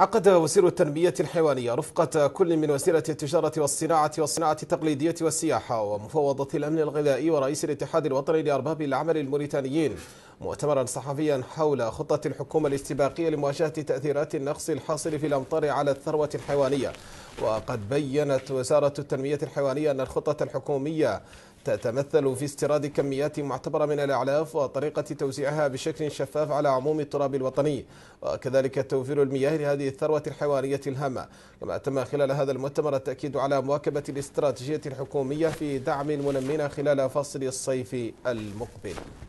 عقد وزير التنمية الحيوانية رفقة كل من وزيرة التجارة والصناعة والصناعة التقليدية والسياحة ومفوضة الأمن الغذائي ورئيس الاتحاد الوطني لأرباب العمل الموريتانيين مؤتمرا صحفيا حول خطة الحكومة الاستباقية لمواجهة تأثيرات النقص الحاصل في الأمطار على الثروة الحيوانية وقد بيّنت وزارة التنمية الحيوانية أن الخطة الحكومية تتمثل في استيراد كميات معتبرة من الأعلاف وطريقة توزيعها بشكل شفاف على عموم التراب الوطني وكذلك توفير المياه لهذه الثروة الحوارية الهامة كما تم خلال هذا المؤتمر التأكيد على مواكبة الاستراتيجية الحكومية في دعم المنمين خلال فصل الصيف المقبل